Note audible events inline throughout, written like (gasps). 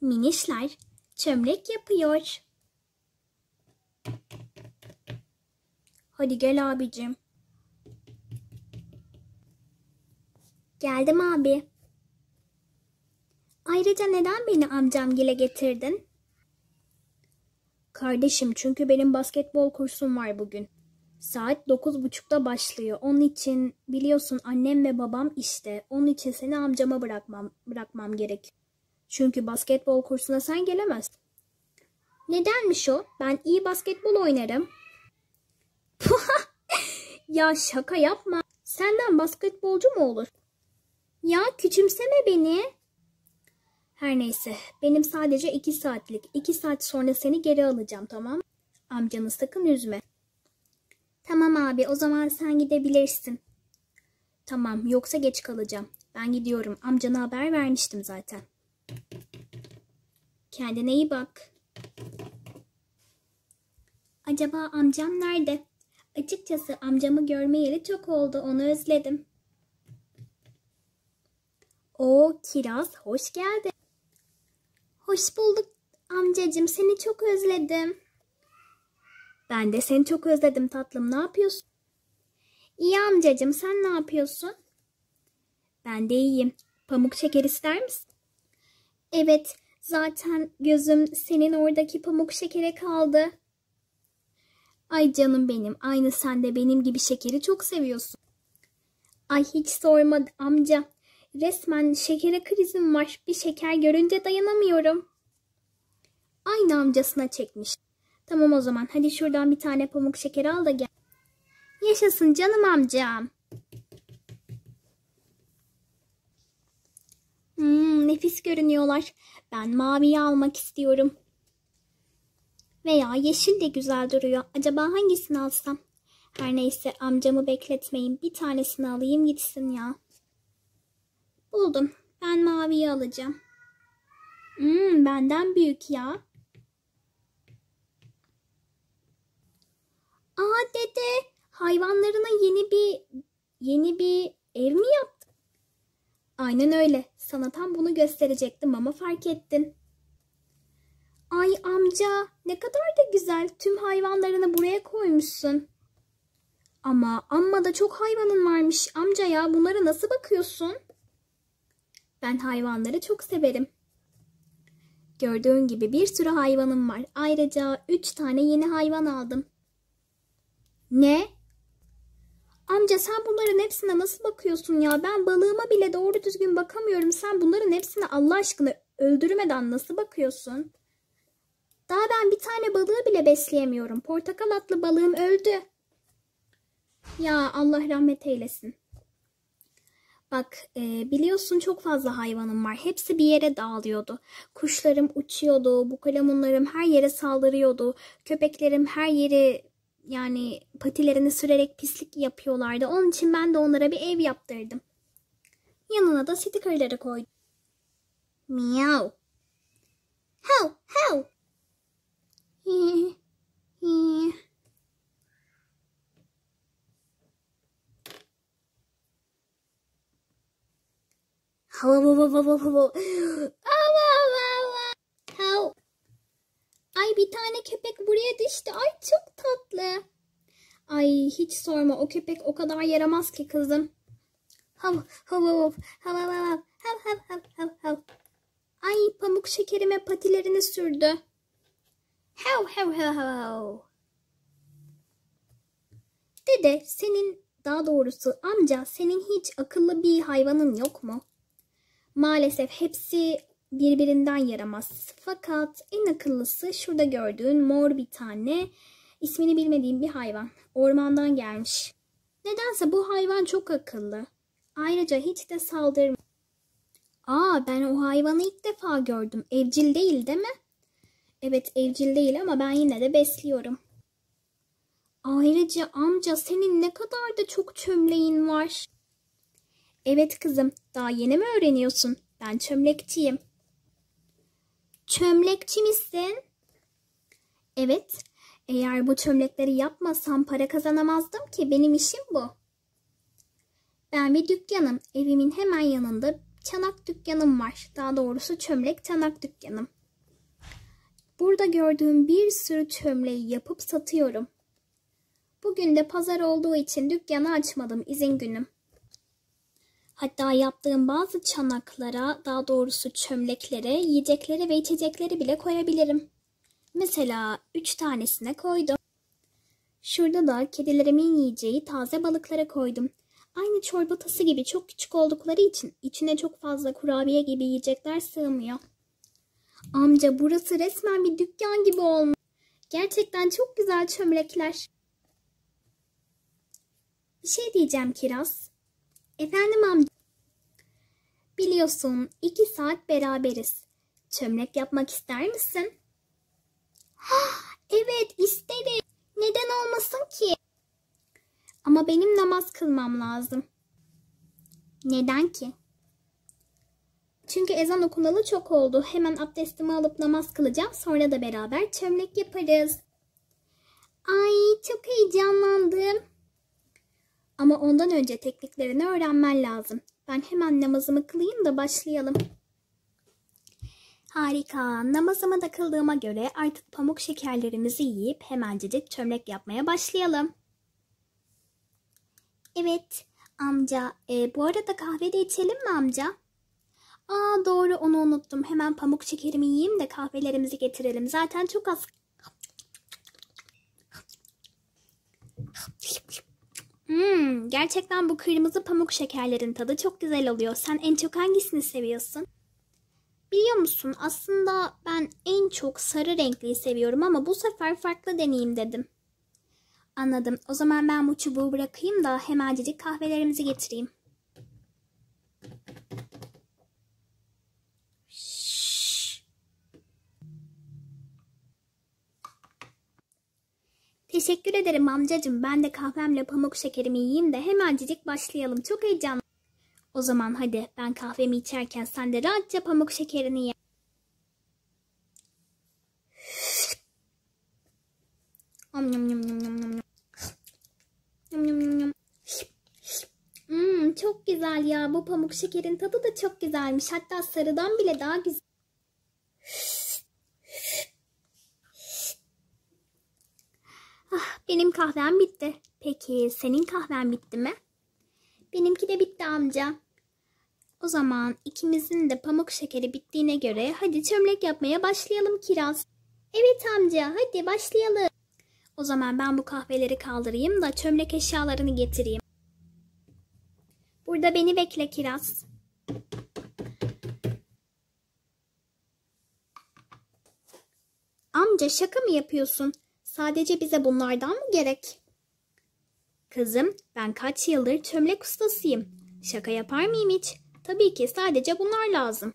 minişler çömlek yapıyor. Hadi gel abicim. Geldim abi. Ayrıca neden beni amcam gile getirdin? Kardeşim çünkü benim basketbol kursum var bugün. Saat dokuz buçukta başlıyor. Onun için biliyorsun annem ve babam işte. Onun için seni amcama bırakmam bırakmam gerek. Çünkü basketbol kursuna sen gelemezdin. Nedenmiş o? Ben iyi basketbol oynarım. (laughs) ya şaka yapma. Senden basketbolcu mu olur? Ya küçümseme beni. Her neyse. Benim sadece iki saatlik. iki saat sonra seni geri alacağım tamam Amcanı sakın üzme. Tamam abi o zaman sen gidebilirsin. Tamam yoksa geç kalacağım. Ben gidiyorum. Amcana haber vermiştim zaten. Kendine iyi bak. Acaba amcam nerede? Açıkçası amcamı görmeyeli çok oldu. Onu özledim. O Kiraz hoş geldin. Hoş bulduk amcacım. Seni çok özledim. Ben de seni çok özledim tatlım. Ne yapıyorsun? İyi amcacım. sen ne yapıyorsun? Ben de iyiyim. Pamuk şeker ister misin? Evet, zaten gözüm senin oradaki pamuk şekere kaldı. Ay canım benim, aynı sen de benim gibi şekeri çok seviyorsun. Ay hiç sorma amca. Resmen şekere krizim var. Bir şeker görünce dayanamıyorum. Aynı amcasına çekmiş. Tamam o zaman hadi şuradan bir tane pamuk şekeri al da gel. Yaşasın canım amcam. nefis görünüyorlar. Ben maviyi almak istiyorum. Veya yeşil de güzel duruyor. Acaba hangisini alsam? Her neyse amcamı bekletmeyin. Bir tanesini alayım gitsin ya. Buldum. Ben maviyi alacağım. Hmm, benden büyük ya. Aa dede hayvanlarına yeni bir yeni bir ev mi yaptın? Aynen öyle. Sana tam bunu gösterecektim ama fark ettin. Ay amca ne kadar da güzel tüm hayvanlarını buraya koymuşsun. Ama amma da çok hayvanın varmış amca ya bunlara nasıl bakıyorsun? Ben hayvanları çok severim. Gördüğün gibi bir sürü hayvanım var. Ayrıca üç tane yeni hayvan aldım. Ne? Ece sen bunların hepsine nasıl bakıyorsun ya? Ben balığıma bile doğru düzgün bakamıyorum. Sen bunların hepsine Allah aşkına öldürmeden nasıl bakıyorsun? Daha ben bir tane balığı bile besleyemiyorum. Portakal atlı balığım öldü. Ya Allah rahmet eylesin. Bak e, biliyorsun çok fazla hayvanım var. Hepsi bir yere dağılıyordu. Kuşlarım uçuyordu. Bukalemunlarım her yere saldırıyordu. Köpeklerim her yeri yani patilerini sürerek pislik yapıyorlardı. Onun için ben de onlara bir ev yaptırdım. Yanına da stikerleri koydum. Miau. How, how. Ay bir tane köpek buraya düştü. Ay Ay hiç sorma o köpek o kadar yaramaz ki kızım. Hav hav hav hav hav hav hav hav hav hav hav. Ay pamuk şekerime patilerini sürdü. Hav hav hav hav. Dede senin daha doğrusu amca senin hiç akıllı bir hayvanın yok mu? Maalesef hepsi birbirinden yaramaz. Fakat en akıllısı şurada gördüğün mor bir tane İsmini bilmediğim bir hayvan. Ormandan gelmiş. Nedense bu hayvan çok akıllı. Ayrıca hiç de saldırmıyor. Aa ben o hayvanı ilk defa gördüm. Evcil değil değil mi? Evet evcil değil ama ben yine de besliyorum. Ayrıca amca senin ne kadar da çok çömleğin var. Evet kızım daha yeni mi öğreniyorsun? Ben çömlekçiyim. Çömlekçi misin? Evet eğer bu çömlekleri yapmasam para kazanamazdım ki benim işim bu. Ben bir dükkanım. Evimin hemen yanında çanak dükkanım var. Daha doğrusu çömlek çanak dükkanım. Burada gördüğüm bir sürü çömleği yapıp satıyorum. Bugün de pazar olduğu için dükkanı açmadım izin günüm. Hatta yaptığım bazı çanaklara, daha doğrusu çömleklere, yiyeceklere ve içeceklere bile koyabilirim. Mesela 3 tanesine koydum. Şurada da kedilerimin yiyeceği taze balıklara koydum. Aynı çorba tası gibi çok küçük oldukları için içine çok fazla kurabiye gibi yiyecekler sığmıyor. Amca burası resmen bir dükkan gibi olmuş. Gerçekten çok güzel çömlekler. Bir şey diyeceğim Kiraz. Efendim amca. Biliyorsun iki saat beraberiz. Çömlek yapmak ister misin? (gasps) evet isterim. Neden olmasın ki? Ama benim namaz kılmam lazım. Neden ki? Çünkü ezan okunalı çok oldu. Hemen abdestimi alıp namaz kılacağım. Sonra da beraber çömlek yaparız. Ay çok heyecanlandım. Ama ondan önce tekniklerini öğrenmen lazım. Ben hemen namazımı kılayım da başlayalım. Harika. Namazıma da kıldığıma göre artık pamuk şekerlerimizi yiyip hemencecik çömlek yapmaya başlayalım. Evet amca. E, bu arada kahve de içelim mi amca? Aa doğru onu unuttum. Hemen pamuk şekerimi yiyeyim de kahvelerimizi getirelim. Zaten çok az. Hmm, gerçekten bu kırmızı pamuk şekerlerin tadı çok güzel oluyor. Sen en çok hangisini seviyorsun? Biliyor musun aslında ben en çok sarı renkliyi seviyorum ama bu sefer farklı deneyeyim dedim. Anladım. O zaman ben bu çubuğu bırakayım da hemencecik kahvelerimizi getireyim. Şşş. Teşekkür ederim amcacım. Ben de kahvemle pamuk şekerimi yiyeyim de hemencecik başlayalım. Çok heyecanlı. O zaman hadi ben kahvemi içerken sen de rahatça pamuk şekerini ye. Om yum yum yum yum yum. Yum Hmm, çok güzel ya. Bu pamuk şekerin tadı da çok güzelmiş. Hatta sarıdan bile daha güzel. Ah, benim kahvem bitti. Peki senin kahven bitti mi? Benimki de bitti amca. O zaman ikimizin de pamuk şekeri bittiğine göre hadi çömlek yapmaya başlayalım Kiraz. Evet amca hadi başlayalım. O zaman ben bu kahveleri kaldırayım da çömlek eşyalarını getireyim. Burada beni bekle Kiraz. Amca şaka mı yapıyorsun? Sadece bize bunlardan mı gerek? Kızım ben kaç yıldır çömlek ustasıyım. Şaka yapar mıyım hiç? Tabii ki sadece bunlar lazım.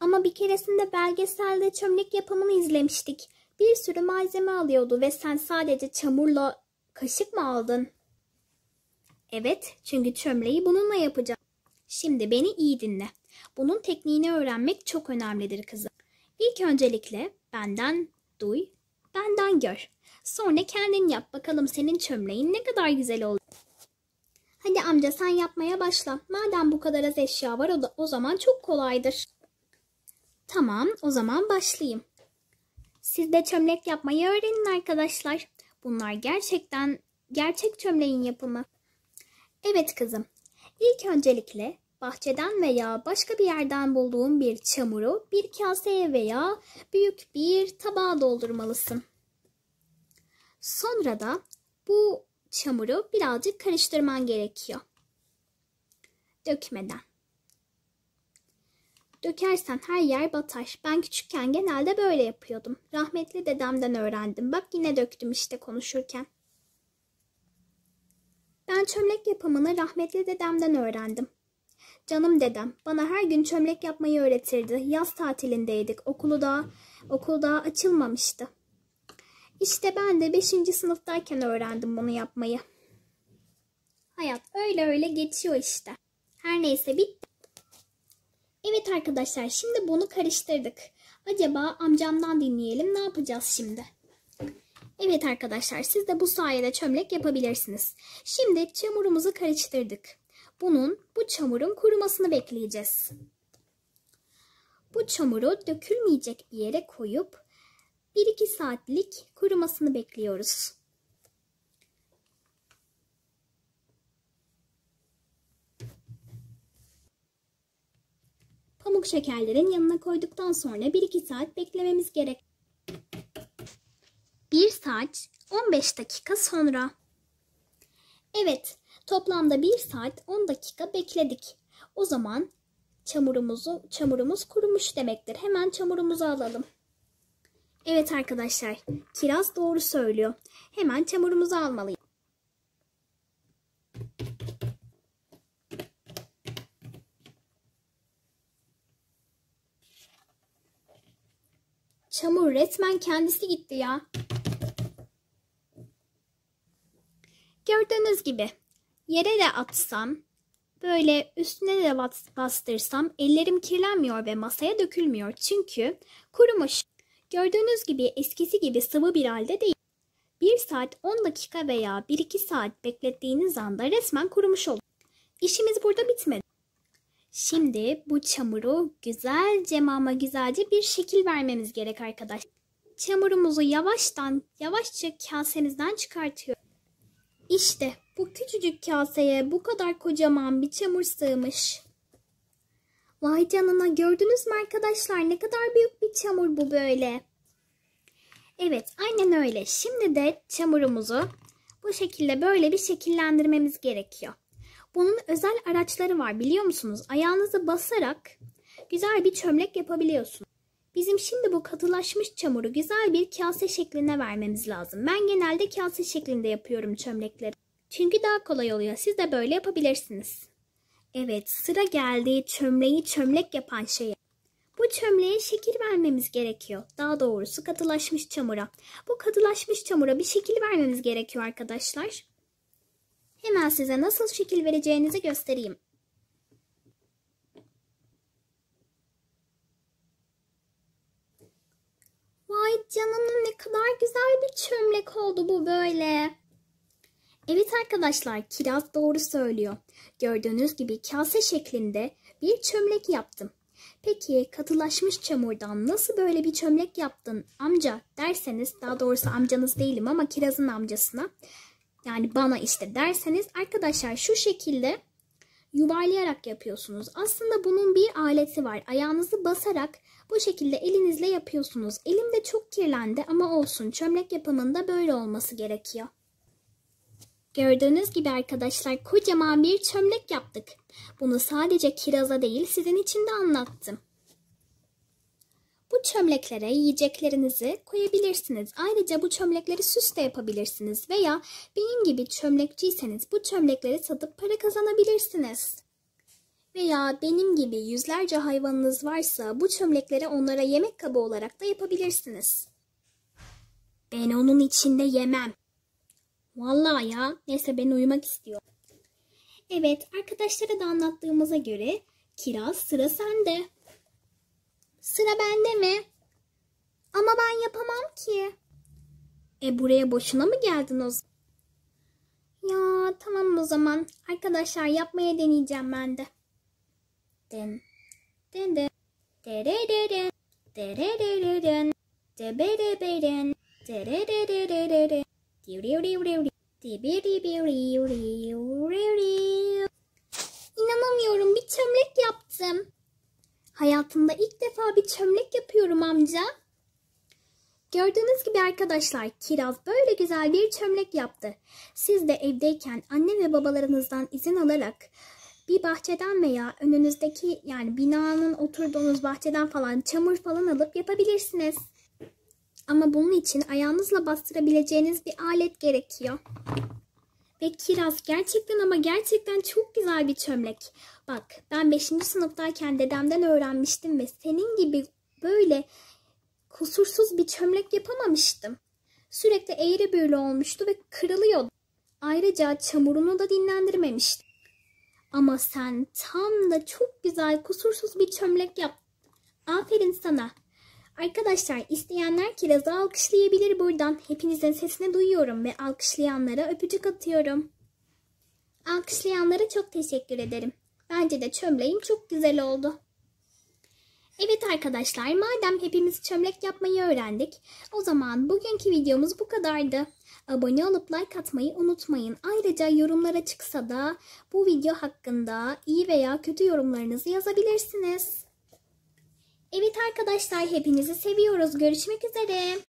Ama bir keresinde belgeselde çömlek yapımını izlemiştik. Bir sürü malzeme alıyordu ve sen sadece çamurla kaşık mı aldın? Evet, çünkü çömleği bununla yapacağım. Şimdi beni iyi dinle. Bunun tekniğini öğrenmek çok önemlidir kızım. İlk öncelikle benden duy, benden gör. Sonra kendin yap bakalım senin çömleğin ne kadar güzel oldu. Hadi amca sen yapmaya başla. Madem bu kadar az eşya var o, da, o zaman çok kolaydır. Tamam o zaman başlayayım. Siz de çömlek yapmayı öğrenin arkadaşlar. Bunlar gerçekten gerçek çömleğin yapımı. Evet kızım. İlk öncelikle bahçeden veya başka bir yerden bulduğun bir çamuru bir kaseye veya büyük bir tabağa doldurmalısın. Sonra da bu çamuru birazcık karıştırman gerekiyor. Dökmeden. Dökersen her yer batar. Ben küçükken genelde böyle yapıyordum. Rahmetli dedemden öğrendim. Bak yine döktüm işte konuşurken. Ben çömlek yapımını rahmetli dedemden öğrendim. Canım dedem bana her gün çömlek yapmayı öğretirdi. Yaz tatilindeydik. Okulu da okulda açılmamıştı. İşte ben de 5. sınıftayken öğrendim bunu yapmayı. Hayat öyle öyle geçiyor işte. Her neyse bit. Evet arkadaşlar şimdi bunu karıştırdık. Acaba amcamdan dinleyelim ne yapacağız şimdi? Evet arkadaşlar siz de bu sayede çömlek yapabilirsiniz. Şimdi çamurumuzu karıştırdık. Bunun bu çamurun kurumasını bekleyeceğiz. Bu çamuru dökülmeyecek bir yere koyup 1-2 saatlik kurumasını bekliyoruz. Pamuk şekerlerin yanına koyduktan sonra 1-2 saat beklememiz gerek. 1 saat 15 dakika sonra. Evet, toplamda 1 saat 10 dakika bekledik. O zaman çamurumuzu çamurumuz kurumuş demektir. Hemen çamurumuzu alalım. Evet arkadaşlar, Kiraz doğru söylüyor. Hemen çamurumuzu almalıyız. Çamur resmen kendisi gitti ya. Gördüğünüz gibi yere de atsam, böyle üstüne de bastırsam ellerim kirlenmiyor ve masaya dökülmüyor. Çünkü kurumuş. Gördüğünüz gibi eskisi gibi sıvı bir halde değil. 1 saat 10 dakika veya 1-2 saat beklettiğiniz anda resmen kurumuş olur. İşimiz burada bitmedi. Şimdi bu çamuru güzelce mama güzelce bir şekil vermemiz gerek arkadaşlar. Çamurumuzu yavaştan yavaşça kasemizden çıkartıyoruz. İşte bu küçücük kaseye bu kadar kocaman bir çamur sığmış. Vay canına gördünüz mü arkadaşlar ne kadar büyük bir çamur bu böyle. Evet aynen öyle. Şimdi de çamurumuzu bu şekilde böyle bir şekillendirmemiz gerekiyor. Bunun özel araçları var biliyor musunuz? Ayağınızı basarak güzel bir çömlek yapabiliyorsunuz. Bizim şimdi bu katılaşmış çamuru güzel bir kase şekline vermemiz lazım. Ben genelde kase şeklinde yapıyorum çömlekleri. Çünkü daha kolay oluyor. Siz de böyle yapabilirsiniz. Evet sıra geldi çömleği çömlek yapan şeye. Bu çömleğe şekil vermemiz gerekiyor. Daha doğrusu katılaşmış çamura. Bu katılaşmış çamura bir şekil vermemiz gerekiyor arkadaşlar. Hemen size nasıl şekil vereceğinizi göstereyim. Vay canına ne kadar güzel bir çömlek oldu bu böyle. Evet arkadaşlar kiraz doğru söylüyor. Gördüğünüz gibi kase şeklinde bir çömlek yaptım. Peki katılaşmış çamurdan nasıl böyle bir çömlek yaptın amca derseniz daha doğrusu amcanız değilim ama kirazın amcasına yani bana işte derseniz arkadaşlar şu şekilde yuvarlayarak yapıyorsunuz. Aslında bunun bir aleti var. Ayağınızı basarak bu şekilde elinizle yapıyorsunuz. Elim de çok kirlendi ama olsun çömlek yapımında böyle olması gerekiyor. Gördüğünüz gibi arkadaşlar kocaman bir çömlek yaptık. Bunu sadece kiraza değil sizin için de anlattım. Bu çömleklere yiyeceklerinizi koyabilirsiniz. Ayrıca bu çömlekleri süs de yapabilirsiniz veya benim gibi çömlekçiyseniz bu çömlekleri satıp para kazanabilirsiniz. Veya benim gibi yüzlerce hayvanınız varsa bu çömlekleri onlara yemek kabı olarak da yapabilirsiniz. Ben onun içinde yemem. Vallahi ya. Neyse ben uyumak istiyorum. Evet arkadaşlara da anlattığımıza göre Kiraz sıra sende. Sıra bende mi? Ama ben yapamam ki. E buraya boşuna mı geldin o Ya tamam o zaman. Arkadaşlar yapmaya deneyeceğim ben de. Den. Den de. Derereren. Derereren. Debedeberen. Derereren. İnanamıyorum bir çömlek yaptım. Hayatımda ilk defa bir çömlek yapıyorum amca. Gördüğünüz gibi arkadaşlar Kiraz böyle güzel bir çömlek yaptı. Siz de evdeyken anne ve babalarınızdan izin alarak bir bahçeden veya önünüzdeki yani binanın oturduğunuz bahçeden falan çamur falan alıp yapabilirsiniz. Ama bunun için ayağınızla bastırabileceğiniz bir alet gerekiyor. Ve kiraz gerçekten ama gerçekten çok güzel bir çömlek. Bak ben 5. sınıftayken dedemden öğrenmiştim ve senin gibi böyle kusursuz bir çömlek yapamamıştım. Sürekli eğri büğrü olmuştu ve kırılıyordu. Ayrıca çamurunu da dinlendirmemişti. Ama sen tam da çok güzel kusursuz bir çömlek yaptın. Aferin sana. Arkadaşlar isteyenler kirazı alkışlayabilir buradan. Hepinizin sesini duyuyorum ve alkışlayanlara öpücük atıyorum. Alkışlayanlara çok teşekkür ederim. Bence de çömleğim çok güzel oldu. Evet arkadaşlar madem hepimiz çömlek yapmayı öğrendik o zaman bugünkü videomuz bu kadardı. Abone olup like atmayı unutmayın. Ayrıca yorumlara çıksa da bu video hakkında iyi veya kötü yorumlarınızı yazabilirsiniz. Evet arkadaşlar hepinizi seviyoruz. Görüşmek üzere.